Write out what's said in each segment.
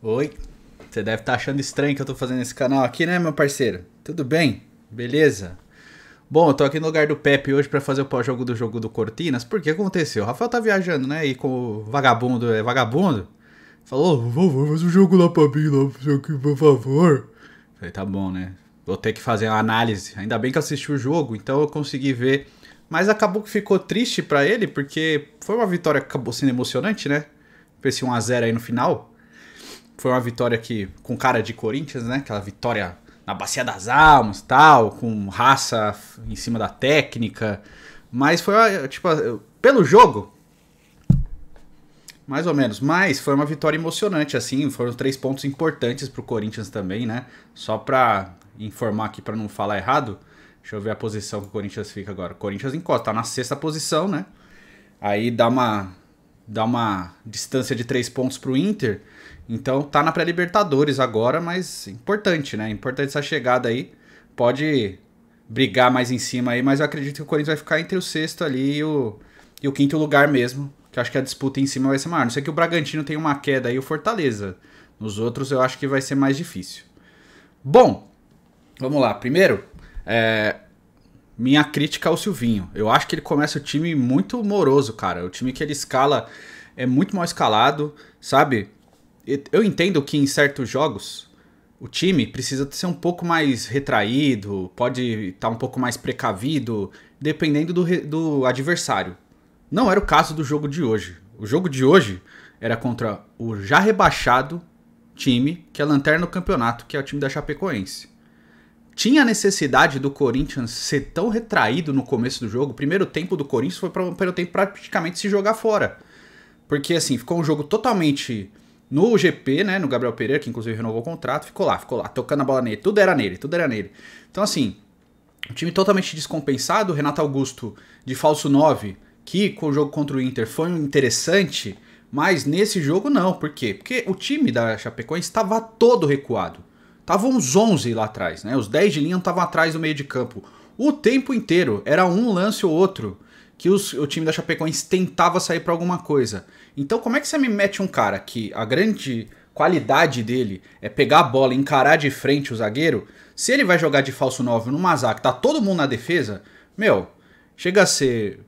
Oi, você deve estar tá achando estranho que eu estou fazendo esse canal aqui, né, meu parceiro? Tudo bem? Beleza? Bom, eu tô aqui no lugar do Pepe hoje para fazer o pós-jogo do jogo do Cortinas, porque aconteceu, o Rafael tá viajando, né, e com o vagabundo, é vagabundo, falou, vou fazer faz o jogo lá para mim, lá, por favor. Falei, tá bom, né, vou ter que fazer uma análise, ainda bem que assisti o jogo, então eu consegui ver, mas acabou que ficou triste para ele, porque foi uma vitória que acabou sendo emocionante, né, foi esse 1x0 aí no final, foi uma vitória que com cara de Corinthians, né? Aquela vitória na bacia das almas, tal, com raça em cima da técnica, mas foi tipo pelo jogo mais ou menos, mas foi uma vitória emocionante assim, foram três pontos importantes para o Corinthians também, né? Só para informar aqui para não falar errado, deixa eu ver a posição que o Corinthians fica agora. O Corinthians encosta, tá na sexta posição, né? Aí dá uma dá uma distância de três pontos para o Inter então tá na pré-Libertadores agora, mas importante, né? Importante essa chegada aí. Pode brigar mais em cima aí, mas eu acredito que o Corinthians vai ficar entre o sexto ali e o, e o quinto lugar mesmo. Que acho que a disputa em cima vai ser maior. Não sei que o Bragantino tem uma queda aí, o Fortaleza. Nos outros eu acho que vai ser mais difícil. Bom, vamos lá. Primeiro, é, minha crítica ao Silvinho. Eu acho que ele começa o time muito moroso, cara. O time que ele escala é muito mal escalado, sabe? Eu entendo que em certos jogos o time precisa ser um pouco mais retraído, pode estar tá um pouco mais precavido, dependendo do, do adversário. Não era o caso do jogo de hoje. O jogo de hoje era contra o já rebaixado time, que é lanterna do campeonato, que é o time da Chapecoense. Tinha a necessidade do Corinthians ser tão retraído no começo do jogo. O primeiro tempo do Corinthians foi para o primeiro tempo praticamente se jogar fora. Porque assim, ficou um jogo totalmente no GP, né, no Gabriel Pereira, que inclusive renovou o contrato, ficou lá, ficou lá, tocando a bola nele, tudo era nele, tudo era nele. Então, assim, um time totalmente descompensado, Renato Augusto de falso 9, que com o jogo contra o Inter foi interessante, mas nesse jogo não, por quê? Porque o time da Chapecoense estava todo recuado, estavam uns 11 lá atrás, né, os 10 de linha estavam atrás do meio de campo, o tempo inteiro, era um lance ou outro, que os, o time da Chapecoense tentava sair para alguma coisa. Então, como é que você me mete um cara que a grande qualidade dele é pegar a bola, encarar de frente o zagueiro? Se ele vai jogar de falso 9 numa zaga, tá todo mundo na defesa, meu, chega a ser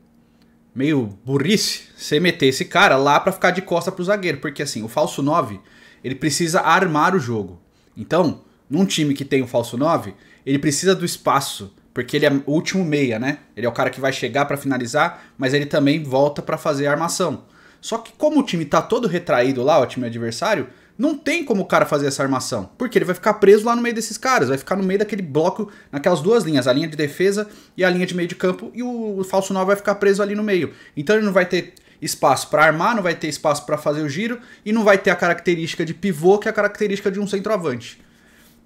meio burrice você meter esse cara lá para ficar de costa pro zagueiro, porque assim, o falso 9, ele precisa armar o jogo. Então, num time que tem o falso 9, ele precisa do espaço porque ele é o último meia, né? Ele é o cara que vai chegar para finalizar, mas ele também volta para fazer a armação. Só que como o time tá todo retraído lá, o time adversário, não tem como o cara fazer essa armação, porque ele vai ficar preso lá no meio desses caras, vai ficar no meio daquele bloco, naquelas duas linhas, a linha de defesa e a linha de meio de campo, e o falso 9 vai ficar preso ali no meio. Então ele não vai ter espaço para armar, não vai ter espaço para fazer o giro e não vai ter a característica de pivô que é a característica de um centroavante.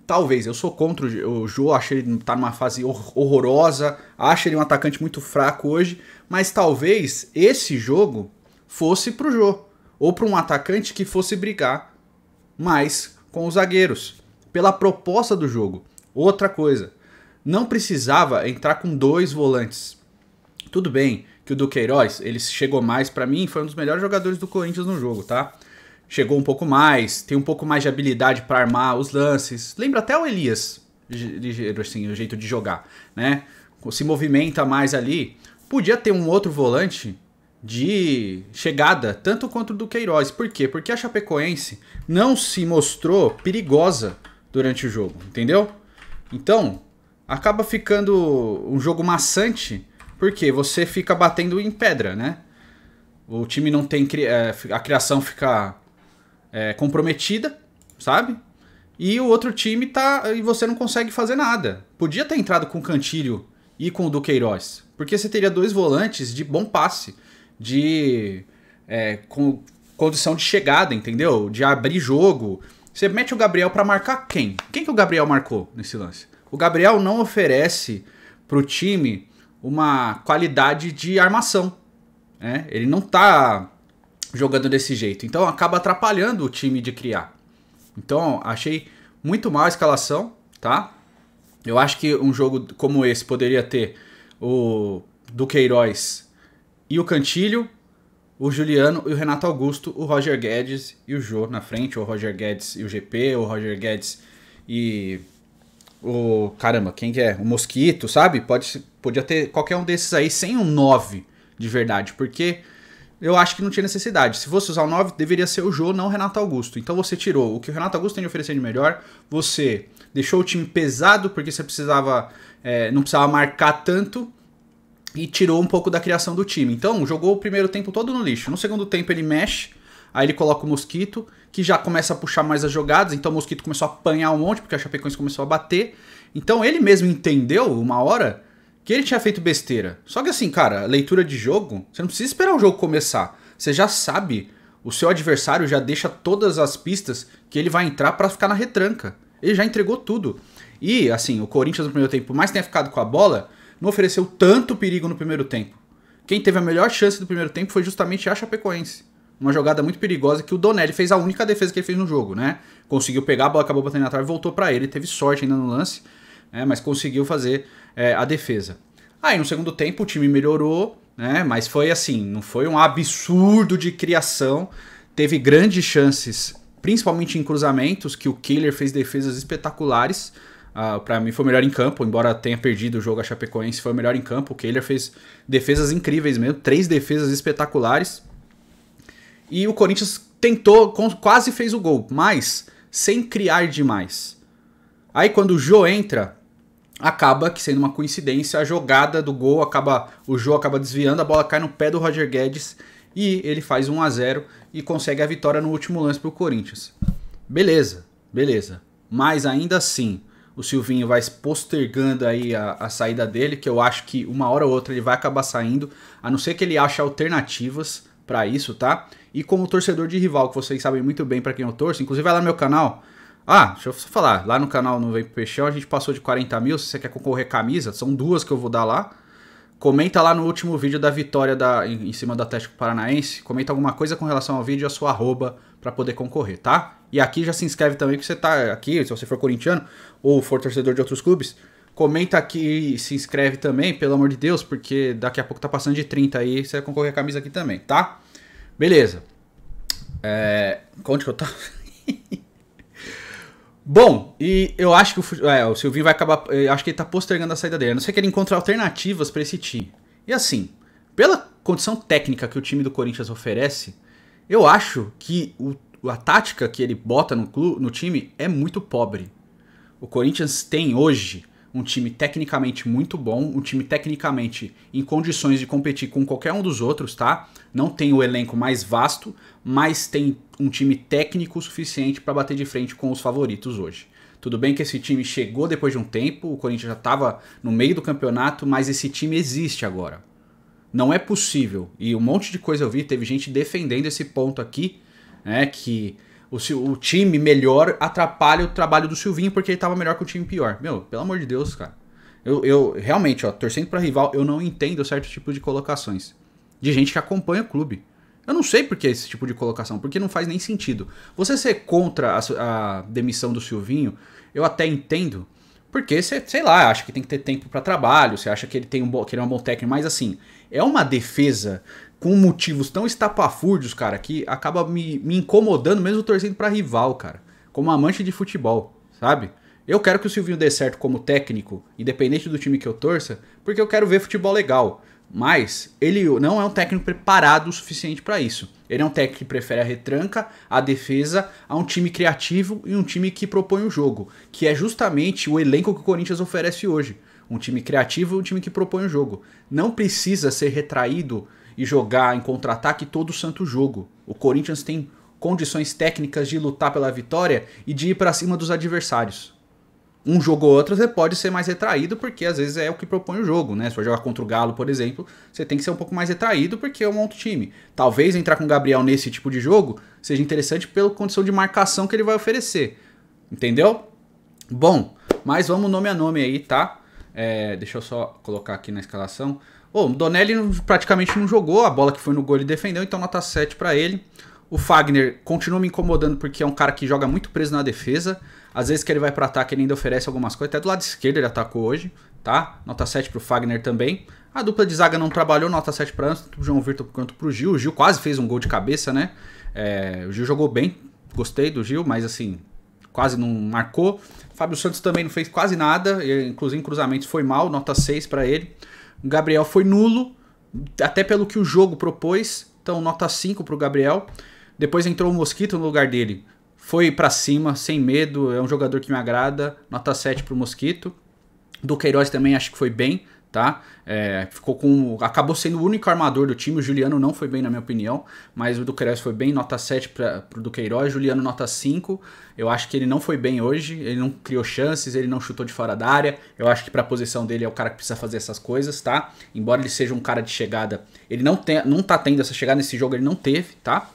Talvez, eu sou contra o Jô, acho ele tá numa fase horrorosa, acho ele um atacante muito fraco hoje, mas talvez esse jogo fosse pro Jô, ou para um atacante que fosse brigar mais com os zagueiros, pela proposta do jogo. Outra coisa, não precisava entrar com dois volantes. Tudo bem que o Duqueiroz, ele chegou mais para mim, foi um dos melhores jogadores do Corinthians no jogo, tá? chegou um pouco mais, tem um pouco mais de habilidade para armar os lances. Lembra até o Elias, ligeiro assim, o jeito de jogar, né? Se movimenta mais ali. Podia ter um outro volante de chegada, tanto quanto do Queiroz. Por quê? Porque a Chapecoense não se mostrou perigosa durante o jogo, entendeu? Então, acaba ficando um jogo maçante, porque você fica batendo em pedra, né? O time não tem. Eh, a criação fica é, comprometida, sabe? E o outro time tá. E você não consegue fazer nada. Podia ter entrado com o Cantilho e com o Duqueiroz. Porque você teria dois volantes de bom passe, de. É, com condição de chegada, entendeu? De abrir jogo. Você mete o Gabriel para marcar quem? Quem que o Gabriel marcou nesse lance? O Gabriel não oferece pro time uma qualidade de armação. Né? Ele não tá jogando desse jeito. Então acaba atrapalhando o time de criar. Então achei muito mal a escalação, tá? Eu acho que um jogo como esse poderia ter o Duqueiroz e o Cantilho, o Juliano e o Renato Augusto, o Roger Guedes e o Jô na frente, ou o Roger Guedes e o GP, ou o Roger Guedes e o caramba, quem que é? O Mosquito, sabe? Pode podia ter qualquer um desses aí sem um 9 de verdade, porque eu acho que não tinha necessidade. Se fosse usar o 9, deveria ser o Jô, não o Renato Augusto. Então você tirou o que o Renato Augusto tem de oferecer de melhor, você deixou o time pesado, porque você precisava é, não precisava marcar tanto, e tirou um pouco da criação do time. Então jogou o primeiro tempo todo no lixo. No segundo tempo ele mexe, aí ele coloca o Mosquito, que já começa a puxar mais as jogadas, então o Mosquito começou a apanhar um monte, porque a Chapecoense começou a bater. Então ele mesmo entendeu, uma hora, que ele tinha feito besteira. Só que assim, cara, leitura de jogo, você não precisa esperar o jogo começar. Você já sabe, o seu adversário já deixa todas as pistas que ele vai entrar para ficar na retranca. Ele já entregou tudo. E, assim, o Corinthians no primeiro tempo, por mais que tenha ficado com a bola, não ofereceu tanto perigo no primeiro tempo. Quem teve a melhor chance do primeiro tempo foi justamente a Chapecoense. Uma jogada muito perigosa que o Donelli fez a única defesa que ele fez no jogo, né? Conseguiu pegar a bola, acabou batendo na trave, voltou para ele, teve sorte ainda no lance né, mas conseguiu fazer é, a defesa. Aí no segundo tempo o time melhorou, né, mas foi assim, não foi um absurdo de criação, teve grandes chances, principalmente em cruzamentos, que o Killer fez defesas espetaculares. Uh, ah, para mim foi o melhor em campo, embora tenha perdido o jogo a Chapecoense, foi o melhor em campo. O Kehler fez defesas incríveis mesmo, três defesas espetaculares. E o Corinthians tentou, quase fez o gol, mas sem criar demais. Aí quando o Jô entra, acaba que sendo uma coincidência, a jogada do gol acaba, o Jô acaba desviando, a bola cai no pé do Roger Guedes e ele faz 1 a 0 e consegue a vitória no último lance para o Corinthians. Beleza, beleza. Mas ainda assim, o Silvinho vai postergando aí a, a, saída dele, que eu acho que uma hora ou outra ele vai acabar saindo, a não ser que ele ache alternativas para isso, tá? E como torcedor de rival, que vocês sabem muito bem para quem eu torço, inclusive vai lá no meu canal, ah, deixa eu só falar. Lá no canal Não Vem Pro Peixão a gente passou de 40 mil. Se você quer concorrer camisa, são duas que eu vou dar lá. Comenta lá no último vídeo da vitória da, em, em cima do Atlético Paranaense. Comenta alguma coisa com relação ao vídeo e a sua arroba para poder concorrer, tá? E aqui já se inscreve também que você tá aqui, se você for corintiano ou for torcedor de outros clubes. Comenta aqui e se inscreve também, pelo amor de Deus, porque daqui a pouco tá passando de 30 aí, você vai concorrer a camisa aqui também, tá? Beleza. É, onde que eu tava? Bom, e eu acho que o, é, o Silvinho vai acabar. Eh, eu acho que ele tá postergando a saída dele. A não ser que ele encontre alternativas para esse time. E assim, pela condição técnica que o time do Corinthians oferece, eu acho que o, a tática que ele bota no, no time é muito pobre. O Corinthians tem hoje um time tecnicamente muito bom, um time tecnicamente em condições de competir com qualquer um dos outros, tá? Não tem o elenco mais vasto, mas tem um time técnico suficiente para bater de frente com os favoritos hoje. Tudo bem que esse time chegou depois de um tempo, o Corinthians já estava no meio do campeonato, mas esse time existe agora. Não é possível. E um monte de coisa eu vi, teve gente defendendo esse ponto aqui, né, que o, o time melhor atrapalha o trabalho do Silvinho porque ele tava melhor que o time pior. Meu, pelo amor de Deus, cara. Eu, eu realmente, ó, torcendo para rival, eu não entendo certo tipo de colocações. De gente que acompanha o clube. Eu não sei por que esse tipo de colocação, porque não faz nem sentido. Você ser contra a, a demissão do Silvinho, eu até entendo, porque você, sei lá, acha que tem que ter tempo para trabalho, você acha que ele tem um bom, que ele é um bom técnico, mas assim, é uma defesa com motivos tão estapafúrdios, cara, que acaba me, me incomodando, mesmo torcendo para rival, cara. Como amante de futebol, sabe? Eu quero que o Silvinho dê certo como técnico, independente do time que eu torça, porque eu quero ver futebol legal. Mas ele não é um técnico preparado o suficiente para isso. Ele é um técnico que prefere a retranca, a defesa, a um time criativo e um time que propõe o jogo, que é justamente o elenco que o Corinthians oferece hoje. Um time criativo e um time que propõe o jogo. Não precisa ser retraído e jogar em contra-ataque todo o santo jogo. O Corinthians tem condições técnicas de lutar pela vitória e de ir para cima dos adversários. Um jogo ou outro você pode ser mais retraído, porque às vezes é o que propõe o jogo, né? Se for jogar contra o Galo, por exemplo, você tem que ser um pouco mais retraído porque é um outro time. Talvez entrar com o Gabriel nesse tipo de jogo seja interessante pela condição de marcação que ele vai oferecer. Entendeu? Bom, mas vamos nome a nome aí, tá? É, deixa eu só colocar aqui na escalação. Bom, o Donelli praticamente não jogou, a bola que foi no gol ele defendeu, então nota 7 para ele. O Fagner continua me incomodando porque é um cara que joga muito preso na defesa. Às vezes que ele vai para ataque, ele ainda oferece algumas coisas. Até do lado esquerdo ele atacou hoje, tá? Nota 7 pro Fagner também. A dupla de zaga não trabalhou, nota 7 para tanto pro João Vitor quanto pro Gil. O Gil quase fez um gol de cabeça, né? É, o Gil jogou bem, gostei do Gil, mas assim, quase não marcou. Fábio Santos também não fez quase nada, inclusive em cruzamentos foi mal, nota 6 para ele. O Gabriel foi nulo, até pelo que o jogo propôs. Então, nota 5 para o Gabriel. Depois entrou o Mosquito no lugar dele. Foi para cima, sem medo. É um jogador que me agrada. Nota 7 para o Mosquito. Do Queiroz também acho que foi bem tá? É, ficou com, acabou sendo o único armador do time. O Juliano não foi bem, na minha opinião, mas o Duqueiroz foi bem, nota 7 para o Duqueiroz. Juliano, nota 5. Eu acho que ele não foi bem hoje, ele não criou chances, ele não chutou de fora da área. Eu acho que para a posição dele é o cara que precisa fazer essas coisas, tá? Embora ele seja um cara de chegada, ele não, tem, não tá tendo essa chegada nesse jogo, ele não teve, tá?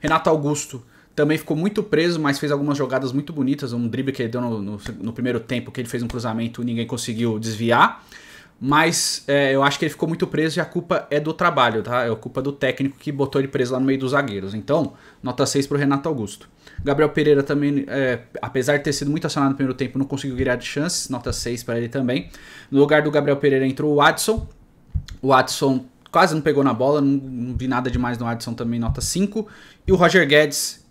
Renato Augusto também ficou muito preso, mas fez algumas jogadas muito bonitas. Um drible que ele deu no, no, no primeiro tempo, que ele fez um cruzamento, ninguém conseguiu desviar. Mas é, eu acho que ele ficou muito preso e a culpa é do trabalho, tá? É a culpa do técnico que botou ele preso lá no meio dos zagueiros. Então, nota 6 pro Renato Augusto. Gabriel Pereira também, é, apesar de ter sido muito acionado no primeiro tempo, não conseguiu criar de chances, nota 6 para ele também. No lugar do Gabriel Pereira entrou o Watson. O Watson quase não pegou na bola, não, não vi nada demais no Watson também, nota 5. E o Roger Guedes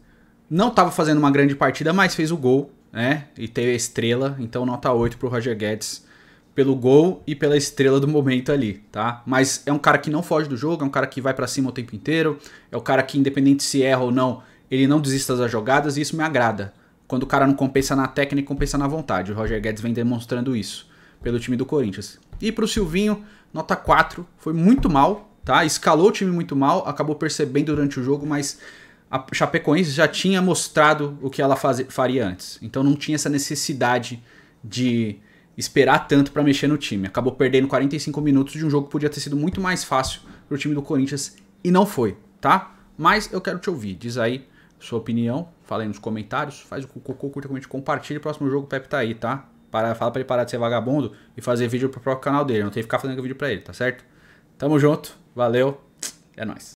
não estava fazendo uma grande partida, mas fez o gol, né? E teve a estrela, então nota 8 pro Roger Guedes pelo gol e pela estrela do momento ali, tá? Mas é um cara que não foge do jogo, é um cara que vai para cima o tempo inteiro, é o cara que independente se erra ou não, ele não desista das jogadas e isso me agrada. Quando o cara não compensa na técnica, compensa na vontade. O Roger Guedes vem demonstrando isso pelo time do Corinthians. E pro Silvinho, nota 4, foi muito mal, tá? Escalou o time muito mal, acabou percebendo durante o jogo, mas a Chapecoense já tinha mostrado o que ela faz, faria antes. Então não tinha essa necessidade de esperar tanto para mexer no time. Acabou perdendo 45 minutos de um jogo que podia ter sido muito mais fácil pro time do Corinthians e não foi, tá? Mas eu quero te ouvir. Diz aí sua opinião, fala aí nos comentários, faz o cocô, curta, comente, compartilha. Próximo jogo o Pepe tá aí, tá? Para, fala pra ele parar de ser vagabundo e fazer vídeo pro próprio canal dele. Não tem que ficar fazendo vídeo pra ele, tá certo? Tamo junto, valeu, é nóis.